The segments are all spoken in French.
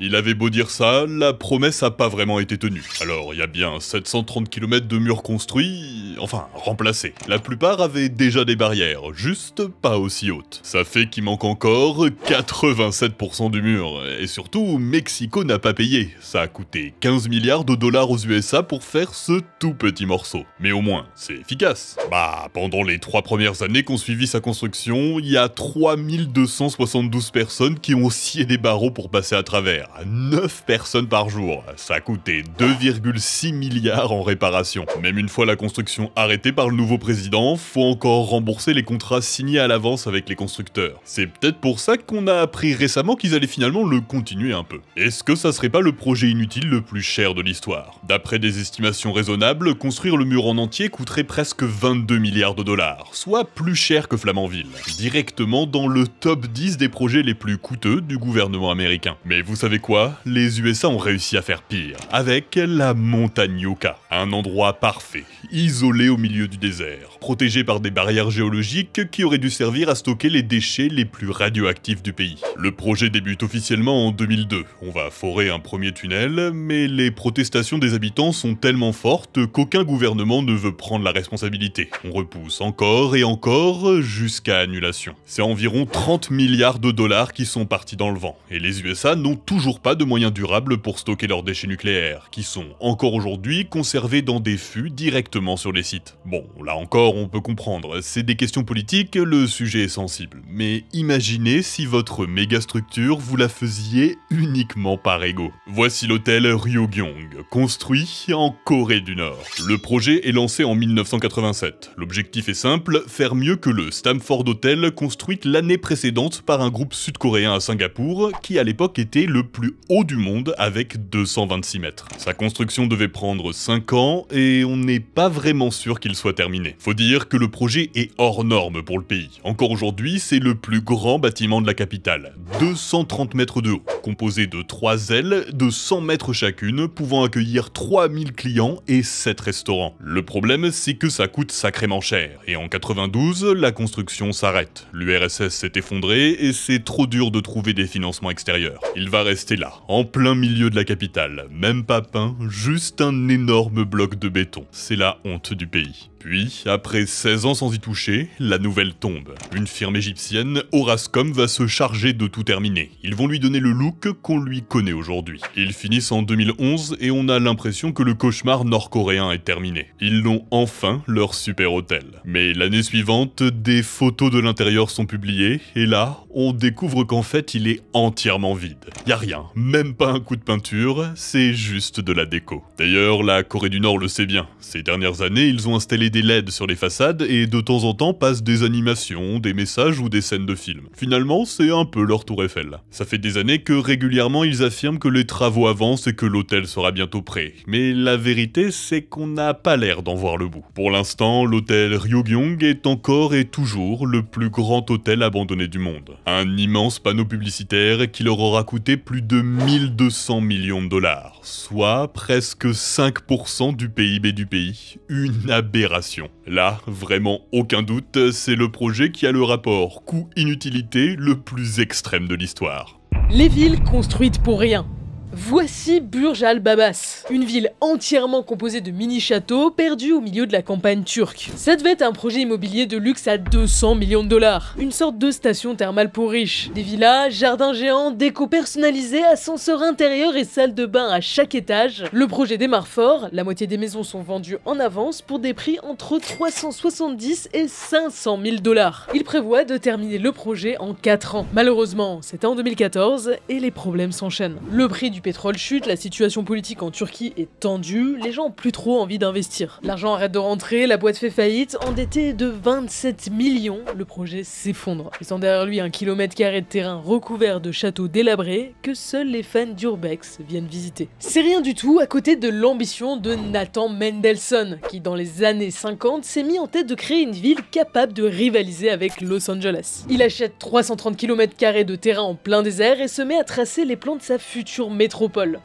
Il avait beau dire ça, la promesse a pas vraiment été tenue. Alors, il y a bien 730 km de murs construits, enfin, remplacés. La plupart avaient déjà des barrières, juste pas aussi hautes. Ça fait qu'il manque encore 87% du mur. Et surtout, Mexico n'a pas payé. Ça a coûté 15 milliards de dollars aux USA pour faire ce tout petit morceau. Mais au moins, c'est efficace. Bah, pendant les trois premières années qu'on suivit sa construction, il y a 3272 personnes qui ont scié des barreaux pour passer à travers. 9 personnes par jour. Ça a coûté 2,6 milliards en réparation. Même une fois la construction arrêtée par le nouveau président, faut encore rembourser les contrats signés à l'avance avec les constructeurs. C'est peut-être pour ça qu'on a appris récemment qu'ils allaient finalement le continuer un peu. Est-ce que ça serait pas le projet inutile le plus cher de l'histoire D'après des estimations raisonnables, construire le mur en entier coûterait presque 22 milliards de dollars, soit plus cher que Flamanville. Directement dans le top 10 des projets les plus coûteux du gouvernement américain. Mais vous savez quoi Les USA ont réussi à faire pire, avec la montagne Yoka. Un endroit parfait, isolé au milieu du désert, protégé par des barrières géologiques qui auraient dû servir à stocker les déchets les plus radioactifs du pays. Le projet débute officiellement en 2002. On va forer un premier tunnel, mais les protestations des habitants sont tellement fortes qu'aucun gouvernement ne veut prendre la responsabilité. On repousse encore et encore jusqu'à annulation environ 30 milliards de dollars qui sont partis dans le vent. Et les USA n'ont toujours pas de moyens durables pour stocker leurs déchets nucléaires, qui sont encore aujourd'hui conservés dans des fûts directement sur les sites. Bon, là encore, on peut comprendre, c'est des questions politiques, le sujet est sensible. Mais imaginez si votre méga structure, vous la faisiez uniquement par ego. Voici l'hôtel Ryugyong, construit en Corée du Nord. Le projet est lancé en 1987. L'objectif est simple, faire mieux que le Stamford Hotel construit l'année précédente par un groupe sud-coréen à Singapour, qui à l'époque était le plus haut du monde avec 226 mètres. Sa construction devait prendre 5 ans, et on n'est pas vraiment sûr qu'il soit terminé. Faut dire que le projet est hors norme pour le pays. Encore aujourd'hui, c'est le plus grand bâtiment de la capitale, 230 mètres de haut, composé de 3 ailes de 100 mètres chacune, pouvant accueillir 3000 clients et 7 restaurants. Le problème, c'est que ça coûte sacrément cher, et en 92, la construction s'arrête s'est effondré et c'est trop dur de trouver des financements extérieurs. Il va rester là, en plein milieu de la capitale, même pas peint, juste un énorme bloc de béton. C'est la honte du pays. Puis, après 16 ans sans y toucher, la nouvelle tombe. Une firme égyptienne, Horascom, va se charger de tout terminer. Ils vont lui donner le look qu'on lui connaît aujourd'hui. Ils finissent en 2011 et on a l'impression que le cauchemar nord-coréen est terminé. Ils l'ont enfin, leur super hôtel. Mais l'année suivante, des photos de l'intérieur sont publiées et là, on découvre qu'en fait, il est entièrement vide. Y a rien, même pas un coup de peinture, c'est juste de la déco. D'ailleurs, la Corée du Nord le sait bien. Ces dernières années, ils ont installé des LED sur les façades et de temps en temps passent des animations, des messages ou des scènes de films. Finalement, c'est un peu leur tour Eiffel. Ça fait des années que régulièrement ils affirment que les travaux avancent et que l'hôtel sera bientôt prêt. Mais la vérité, c'est qu'on n'a pas l'air d'en voir le bout. Pour l'instant, l'hôtel Ryugyong est encore et toujours le plus grand hôtel abandonné du monde. Un immense panneau publicitaire qui leur aura coûté plus de 1200 millions de dollars, soit presque 5% du PIB du pays. Une aberration Là, vraiment aucun doute, c'est le projet qui a le rapport coût-inutilité le plus extrême de l'histoire. Les villes construites pour rien, Voici Burj al-Babas, une ville entièrement composée de mini-châteaux perdus au milieu de la campagne turque. Ça devait être un projet immobilier de luxe à 200 millions de dollars, une sorte de station thermale pour riches, des villas, jardins géants, déco personnalisés, ascenseurs intérieurs et salle de bain à chaque étage. Le projet démarre fort, la moitié des maisons sont vendues en avance pour des prix entre 370 et 500 000 dollars. Il prévoit de terminer le projet en 4 ans. Malheureusement, c'était en 2014 et les problèmes s'enchaînent. Le prix du pétrole chute, la situation politique en Turquie est tendue, les gens ont plus trop envie d'investir. L'argent arrête de rentrer, la boîte fait faillite, endettée de 27 millions, le projet s'effondre, laissant derrière lui un kilomètre carré de terrain recouvert de châteaux délabrés que seuls les fans d'Urbex viennent visiter. C'est rien du tout à côté de l'ambition de Nathan Mendelssohn, qui dans les années 50 s'est mis en tête de créer une ville capable de rivaliser avec Los Angeles. Il achète 330 km de terrain en plein désert et se met à tracer les plans de sa future métropole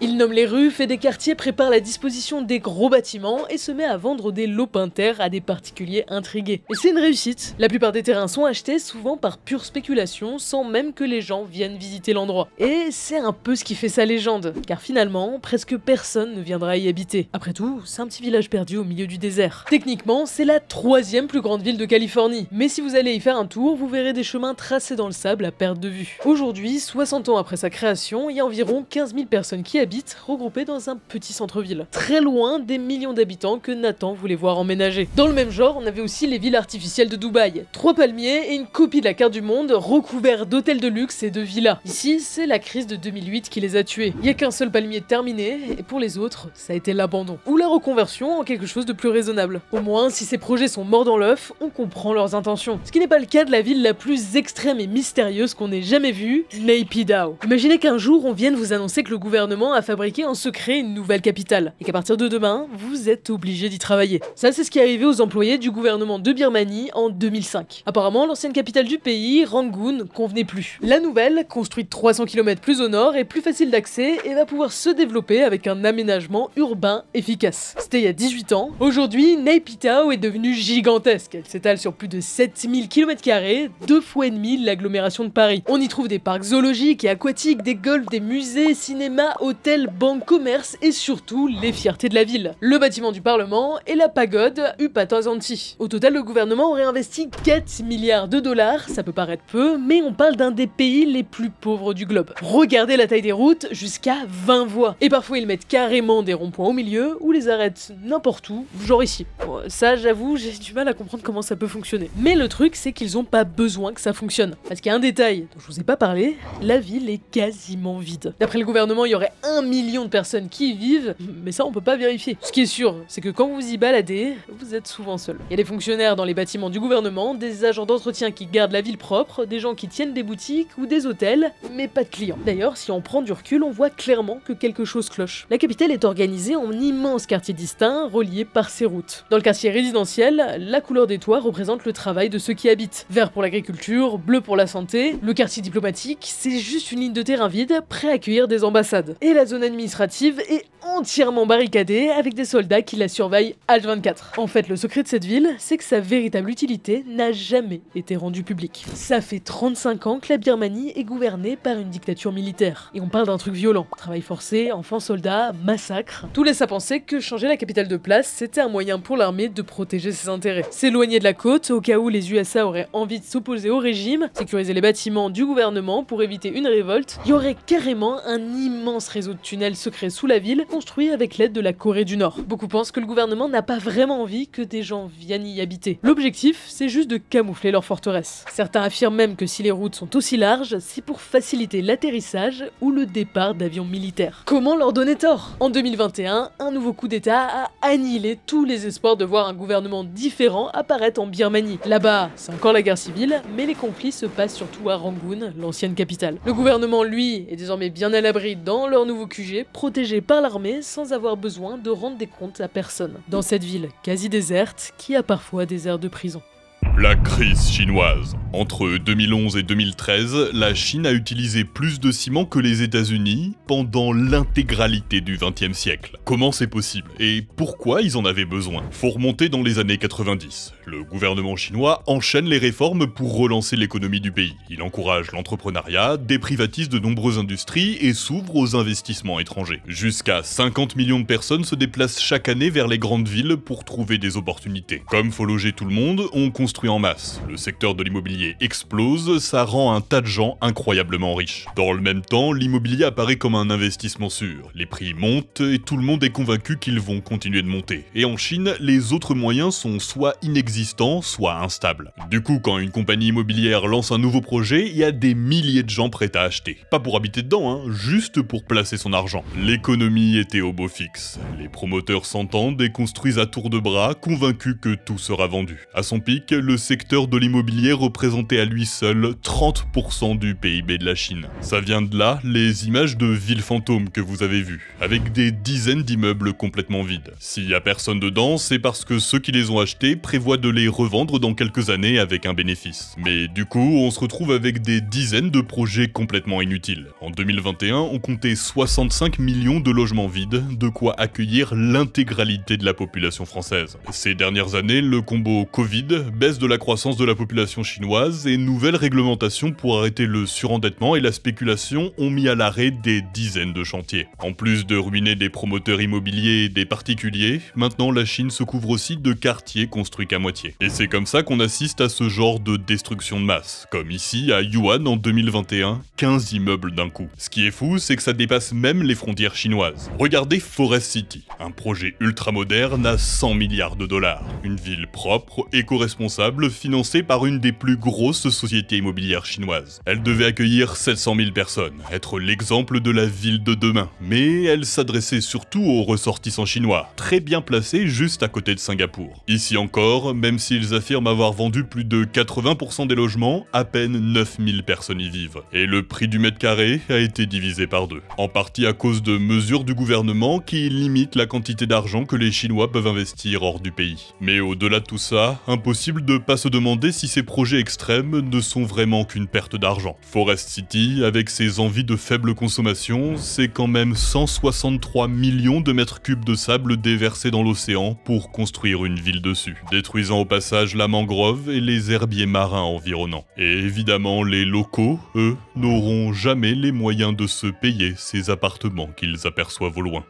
il nomme les rues, fait des quartiers, prépare la disposition des gros bâtiments et se met à vendre des de terre à des particuliers intrigués. Et c'est une réussite. La plupart des terrains sont achetés souvent par pure spéculation sans même que les gens viennent visiter l'endroit. Et c'est un peu ce qui fait sa légende, car finalement, presque personne ne viendra y habiter. Après tout, c'est un petit village perdu au milieu du désert. Techniquement, c'est la troisième plus grande ville de Californie, mais si vous allez y faire un tour, vous verrez des chemins tracés dans le sable à perte de vue. Aujourd'hui, 60 ans après sa création, il y a environ 15 000 personnes personnes qui habitent, regroupées dans un petit centre-ville, très loin des millions d'habitants que Nathan voulait voir emménager. Dans le même genre, on avait aussi les villes artificielles de Dubaï, trois palmiers et une copie de la carte du monde recouverts d'hôtels de luxe et de villas. Ici, c'est la crise de 2008 qui les a tués. Il n'y a qu'un seul palmier terminé, et pour les autres, ça a été l'abandon. Ou la reconversion en quelque chose de plus raisonnable. Au moins, si ces projets sont morts dans l'œuf, on comprend leurs intentions. Ce qui n'est pas le cas de la ville la plus extrême et mystérieuse qu'on ait jamais vue, Naypyidaw. Imaginez qu'un jour, on vienne vous annoncer que le gouvernement a fabriqué en secret une nouvelle capitale, et qu'à partir de demain, vous êtes obligé d'y travailler. Ça, c'est ce qui est arrivé aux employés du gouvernement de Birmanie en 2005. Apparemment, l'ancienne capitale du pays, Rangoon, convenait plus. La nouvelle, construite 300 km plus au nord, est plus facile d'accès et va pouvoir se développer avec un aménagement urbain efficace. C'était il y a 18 ans. Aujourd'hui, Pitao est devenue gigantesque. Elle s'étale sur plus de 7000 km, deux fois et demi l'agglomération de Paris. On y trouve des parcs zoologiques et aquatiques, des golfs, des musées, cinémas, Hôtel, hôtels, banques, commerce, et surtout les fiertés de la ville. Le bâtiment du Parlement et la pagode Upatazanti. Au total, le gouvernement aurait investi 4 milliards de dollars, ça peut paraître peu, mais on parle d'un des pays les plus pauvres du globe. Regardez la taille des routes, jusqu'à 20 voies. Et parfois, ils mettent carrément des ronds-points au milieu ou les arrêtent n'importe où, genre ici. ça, j'avoue, j'ai du mal à comprendre comment ça peut fonctionner. Mais le truc, c'est qu'ils ont pas besoin que ça fonctionne. Parce qu'il y a un détail dont je vous ai pas parlé, la ville est quasiment vide. D'après le gouvernement, il y aurait un million de personnes qui y vivent, mais ça on peut pas vérifier. Ce qui est sûr, c'est que quand vous y baladez, vous êtes souvent seul. Il y a des fonctionnaires dans les bâtiments du gouvernement, des agents d'entretien qui gardent la ville propre, des gens qui tiennent des boutiques ou des hôtels, mais pas de clients. D'ailleurs, si on prend du recul, on voit clairement que quelque chose cloche. La capitale est organisée en immenses quartiers distincts, reliés par ses routes. Dans le quartier résidentiel, la couleur des toits représente le travail de ceux qui habitent. Vert pour l'agriculture, bleu pour la santé, le quartier diplomatique, c'est juste une ligne de terrain vide, prêt à accueillir des ambassades. Et la zone administrative est entièrement barricadée avec des soldats qui la surveillent H24. En fait, le secret de cette ville, c'est que sa véritable utilité n'a jamais été rendue publique. Ça fait 35 ans que la Birmanie est gouvernée par une dictature militaire. Et on parle d'un truc violent. Travail forcé, enfants soldats, massacre. Tout laisse à penser que changer la capitale de place, c'était un moyen pour l'armée de protéger ses intérêts. S'éloigner de la côte au cas où les USA auraient envie de s'opposer au régime, sécuriser les bâtiments du gouvernement pour éviter une révolte, il y aurait carrément un immense immense réseau de tunnels secrets sous la ville, construit avec l'aide de la Corée du Nord. Beaucoup pensent que le gouvernement n'a pas vraiment envie que des gens viennent y habiter. L'objectif, c'est juste de camoufler leur forteresse. Certains affirment même que si les routes sont aussi larges, c'est pour faciliter l'atterrissage ou le départ d'avions militaires. Comment leur donner tort En 2021, un nouveau coup d'État a annihilé tous les espoirs de voir un gouvernement différent apparaître en Birmanie. Là-bas, c'est encore la guerre civile, mais les conflits se passent surtout à Rangoon, l'ancienne capitale. Le gouvernement, lui, est désormais bien à l'abri dans leur nouveau QG, protégé par l'armée sans avoir besoin de rendre des comptes à personne, dans cette ville quasi déserte qui a parfois des airs de prison. La crise chinoise. Entre 2011 et 2013, la Chine a utilisé plus de ciment que les États-Unis pendant l'intégralité du XXe siècle. Comment c'est possible et pourquoi ils en avaient besoin Faut remonter dans les années 90. Le gouvernement chinois enchaîne les réformes pour relancer l'économie du pays. Il encourage l'entrepreneuriat, déprivatise de nombreuses industries et s'ouvre aux investissements étrangers. Jusqu'à 50 millions de personnes se déplacent chaque année vers les grandes villes pour trouver des opportunités. Comme faut loger tout le monde, on construit en masse. Le secteur de l'immobilier explose, ça rend un tas de gens incroyablement riches. Dans le même temps, l'immobilier apparaît comme un investissement sûr. Les prix montent et tout le monde est convaincu qu'ils vont continuer de monter. Et en Chine, les autres moyens sont soit inexistants, soit instables. Du coup, quand une compagnie immobilière lance un nouveau projet, il y a des milliers de gens prêts à acheter. Pas pour habiter dedans, hein, juste pour placer son argent. L'économie était au beau fixe. Les promoteurs s'entendent et construisent à tour de bras, convaincus que tout sera vendu. À son pic, le secteur de l'immobilier représentait à lui seul 30% du PIB de la Chine. Ça vient de là les images de villes fantômes que vous avez vues, avec des dizaines d'immeubles complètement vides. S'il y a personne dedans, c'est parce que ceux qui les ont achetés prévoient de les revendre dans quelques années avec un bénéfice. Mais du coup, on se retrouve avec des dizaines de projets complètement inutiles. En 2021, on comptait 65 millions de logements vides, de quoi accueillir l'intégralité de la population française. Ces dernières années, le combo Covid, baisse de la croissance de la population chinoise et nouvelles réglementations pour arrêter le surendettement et la spéculation ont mis à l'arrêt des dizaines de chantiers. En plus de ruiner des promoteurs immobiliers et des particuliers, maintenant la Chine se couvre aussi de quartiers construits qu'à moitié. Et c'est comme ça qu'on assiste à ce genre de destruction de masse, comme ici à Yuan en 2021, 15 immeubles d'un coup. Ce qui est fou, c'est que ça dépasse même les frontières chinoises. Regardez Forest City, un projet ultra moderne à 100 milliards de dollars, une ville propre, éco-responsable financée par une des plus grosses sociétés immobilières chinoises. Elle devait accueillir 700 000 personnes, être l'exemple de la ville de demain, mais elle s'adressait surtout aux ressortissants chinois, très bien placés juste à côté de Singapour. Ici encore, même s'ils affirment avoir vendu plus de 80% des logements, à peine 9000 personnes y vivent, et le prix du mètre carré a été divisé par deux, en partie à cause de mesures du gouvernement qui limitent la quantité d'argent que les Chinois peuvent investir hors du pays. Mais au-delà de tout ça, impossible de pas se demander si ces projets extrêmes ne sont vraiment qu'une perte d'argent. Forest City, avec ses envies de faible consommation, c'est quand même 163 millions de mètres cubes de sable déversés dans l'océan pour construire une ville dessus, détruisant au passage la mangrove et les herbiers marins environnants. Et évidemment, les locaux, eux, n'auront jamais les moyens de se payer ces appartements qu'ils aperçoivent au loin.